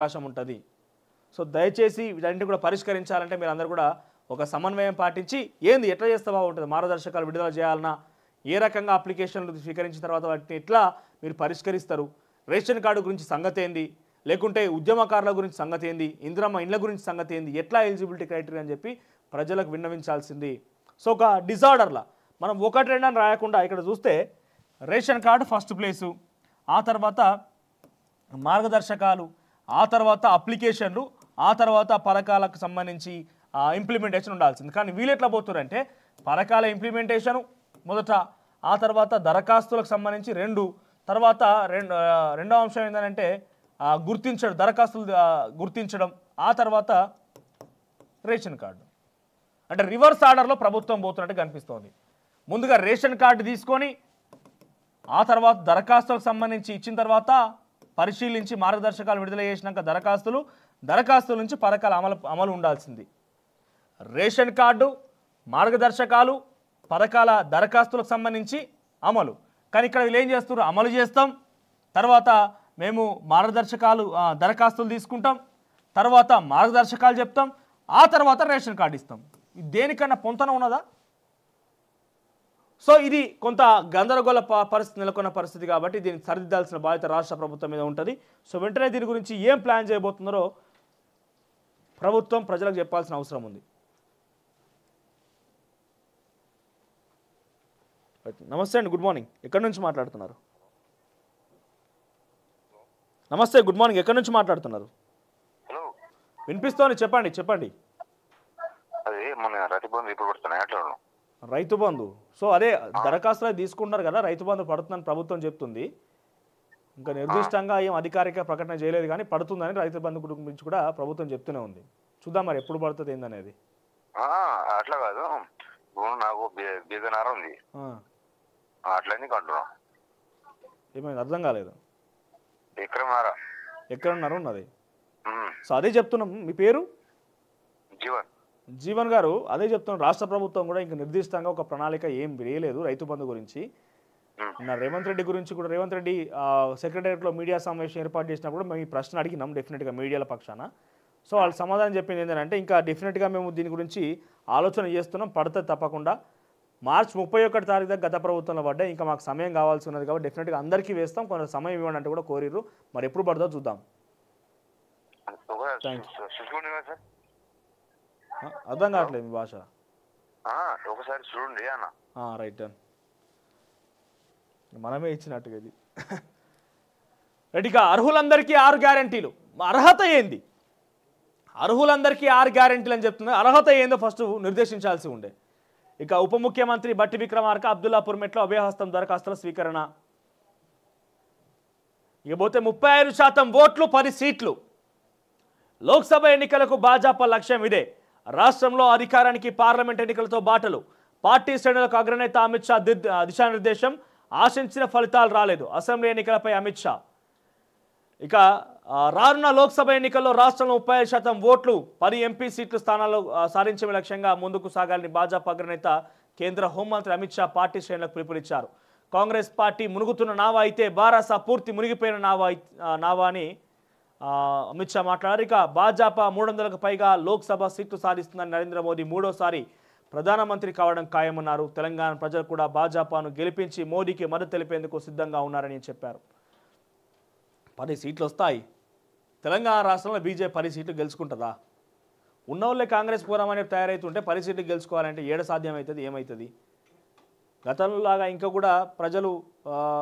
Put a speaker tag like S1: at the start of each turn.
S1: అవకాశం ఉంటుంది సో దయచేసి వీటన్నింటినీ కూడా పరిష్కరించాలంటే మీరు అందరూ కూడా ఒక సమన్వయం పాటించి ఏంది ఎట్లా చేస్తే బాగుంటుంది మార్గదర్శకాలు విడుదల చేయాలన్నా ఏ రకంగా అప్లికేషన్లు స్వీకరించిన తర్వాత వాటిని ఎట్లా మీరు పరిష్కరిస్తారు రేషన్ కార్డు గురించి సంగతి ఏంది లేకుంటే ఉద్యమకారుల గురించి సంగతి ఏంది ఇందిరమ్మ ఇండ్ల గురించి సంగతి ఏంది ఎట్లా ఎలిజిబిలిటీ క్రైటీరియా అని చెప్పి ప్రజలకు విన్నవించాల్సింది సో ఒక డిజార్డర్లా మనం ఒకటి రెండు అని రాయకుండా ఇక్కడ చూస్తే రేషన్ కార్డు ఫస్ట్ ప్లేసు ఆ తర్వాత మార్గదర్శకాలు ఆ తర్వాత అప్లికేషన్లు ఆ తర్వాత పథకాలకు సంబంధించి ఇంప్లిమెంటేషన్ ఉండాల్సింది కానీ వీళ్ళు ఎట్లా పోతున్నారంటే పథకాల ఇంప్లిమెంటేషను మొదట ఆ తర్వాత దరఖాస్తులకు సంబంధించి రెండు తర్వాత రెండు రెండవ అంశం ఏంటంటే గుర్తించడం దరఖాస్తులు గుర్తించడం ఆ తర్వాత రేషన్ కార్డు అంటే రివర్స్ ఆర్డర్లో ప్రభుత్వం పోతున్నట్టు కనిపిస్తోంది ముందుగా రేషన్ కార్డు తీసుకొని ఆ తర్వాత దరఖాస్తులకు సంబంధించి ఇచ్చిన తర్వాత పరిశీలించి మార్గదర్శకాలు విడుదల చేసినాక దరఖాస్తులు దరఖాస్తుల నుంచి పథకాలు అమలు అమలు ఉండాల్సింది రేషన్ కార్డు మార్గదర్శకాలు పథకాల దరఖాస్తులకు సంబంధించి అమలు కానీ ఇక్కడ వీళ్ళు ఏం చేస్తున్నారు అమలు చేస్తాం తర్వాత మేము మార్గదర్శకాలు దరఖాస్తులు తీసుకుంటాం తర్వాత మార్గదర్శకాలు చెప్తాం ఆ తర్వాత రేషన్ కార్డు ఇస్తాం దేనికన్నా పొంతన ఉన్నదా సో ఇది కొంత గందరగోళ పరిస్థితి నెలకొన్న పరిస్థితి కాబట్టి దీన్ని సరిదిద్దాల్సిన బాధ్యత రాష్ట్ర ప్రభుత్వం మీద ఉంటుంది సో వెంటనే దీని గురించి ఏం ప్లాన్ చేయబోతున్నారో ప్రభుత్వం ప్రజలకు చెప్పాల్సిన అవసరం ఉంది నమస్తే అండి గుడ్ మార్నింగ్ ఎక్కడి నుంచి మాట్లాడుతున్నారు నమస్తే గుడ్ మార్నింగ్ ఎక్కడి నుంచి మాట్లాడుతున్నారు వినిపిస్తోంది చెప్పండి చెప్పండి రైతు బంధు సో అదే దరఖాస్తులు తీసుకుంటున్నారు కదా రైతు బంధు పడుతుందని ప్రభుత్వం చెప్తుంది ఇంకా నిర్దిష్టంగా ఏం అధికారిక ప్రకటన చేయలేదు కానీ పడుతుందని రైతు బంధు గురించి కూడా ప్రభుత్వం చెప్తూనే ఉంది చూద్దాం మరి ఎప్పుడు పడుతుంది ఏందనేది అట్లా కాదు నాకు ఉంది ఏమైంది అర్థం కాలేదు ఎక్కడ ఉన్నారు ఉన్నది సో అదే చెప్తున్నాం మీ పేరు జీవన్ జీవన్ గారు అదే చెప్తున్నారు రాష్ట్ర ప్రభుత్వం కూడా ఇంకా నిర్దిష్టంగా ఒక ప్రణాళిక ఏం వేయలేదు రైతు బంధు గురించి నా రేవంత్ రెడ్డి గురించి కూడా రేవంత్ రెడ్డి సెక్రటరియట్లో మీడియా సమావేశం ఏర్పాటు చేసినప్పుడు మేము ఈ ప్రశ్న అడిగినాం డెఫినెట్గా మీడియాల పక్షాన సో వాళ్ళు సమాధానం చెప్పింది ఏంటంటే ఇంకా డెఫినెట్గా మేము దీని గురించి ఆలోచన చేస్తున్నాం పడితే తప్పకుండా మార్చి ముప్పై ఒకటి తారీఖు దాకా గత ప్రభుత్వంలో పడ్డా ఇంకా మాకు సమయం కావాల్సి ఉన్నది కాబట్టి డెఫినెట్గా అందరికీ వేస్తాం కొంత సమయం ఇవ్వండి అంటే కూడా కోరిరు మరి ఎప్పుడు పడుతుందో చూద్దాం థ్యాంక్ యూ అర్థం కావట్లేదు మీ భాష ఒకసారి చూడండి అన్న రైట్ మనమే ఇచ్చినట్టుగా ఇది రెడీగా అర్హులందరికీ ఆరు గ్యారంటీలు అర్హత ఏంది అర్హులందరికీ ఆరు గ్యారంటీలు అని చెప్తున్నారు అర్హత ఏందో ఫస్ట్ నిర్దేశించాల్సి ఉండే ఇక ఉప ముఖ్యమంత్రి బట్టి విక్రమార్క అబ్దుల్లాపూర్ మెట్లో అభయహస్తం దరఖాస్తుల స్వీకరణ ఇకపోతే ముప్పై ఐదు శాతం ఓట్లు పది సీట్లు లోక్సభ ఎన్నికలకు భాజపా లక్ష్యం ఇదే రాష్ట్రంలో అధికారానికి పార్లమెంట్ ఎన్నికలతో బాటలు పార్టీ శ్రేణులకు అగ్రనేత అమిత్ షా దిశానిర్దేశం ఆశించిన ఫలితాలు రాలేదు అసెంబ్లీ ఎన్నికలపై అమిత్ షా ఇక రానున్న లోక్సభ ఎన్నికల్లో రాష్ట్రంలో ముప్పై శాతం ఓట్లు పది ఎంపీ సీట్లు స్థానాల్లో సాధించే లక్ష్యంగా ముందుకు సాగాలని భాజపా అగ్రనేత కేంద్ర హోంమంత్రి అమిత్ షా పార్టీ శ్రేణులకు పిలుపునిచ్చారు కాంగ్రెస్ పార్టీ మునుగుతున్న నావా అయితే బారాసా పూర్తి మునిగిపోయిన నావా నావా అని అమిత్ షా మాట్లాడారు ఇక భాజపా మూడు వందలకు పైగా లోక్సభ సీట్లు సాధిస్తుందని నరేంద్ర మోదీ మూడోసారి ప్రధానమంత్రి కావడం ఖాయమన్నారు తెలంగాణ ప్రజలు కూడా భాజపాను గెలిపించి మోదీకి మద్దతు తెలిపేందుకు సిద్ధంగా ఉన్నారని చెప్పారు పది సీట్లు వస్తాయి తెలంగాణ రాష్ట్రంలో బీజేపీ పది సీట్లు గెలుచుకుంటుందా ఉన్న వాళ్ళే కాంగ్రెస్ పోరాం అనేది తయారవుతుంటే పది సీట్లు గెలుచుకోవాలంటే ఏడ సాధ్యమవుతుంది ఏమవుతుంది గతంలోలాగా ఇంకా కూడా ప్రజలు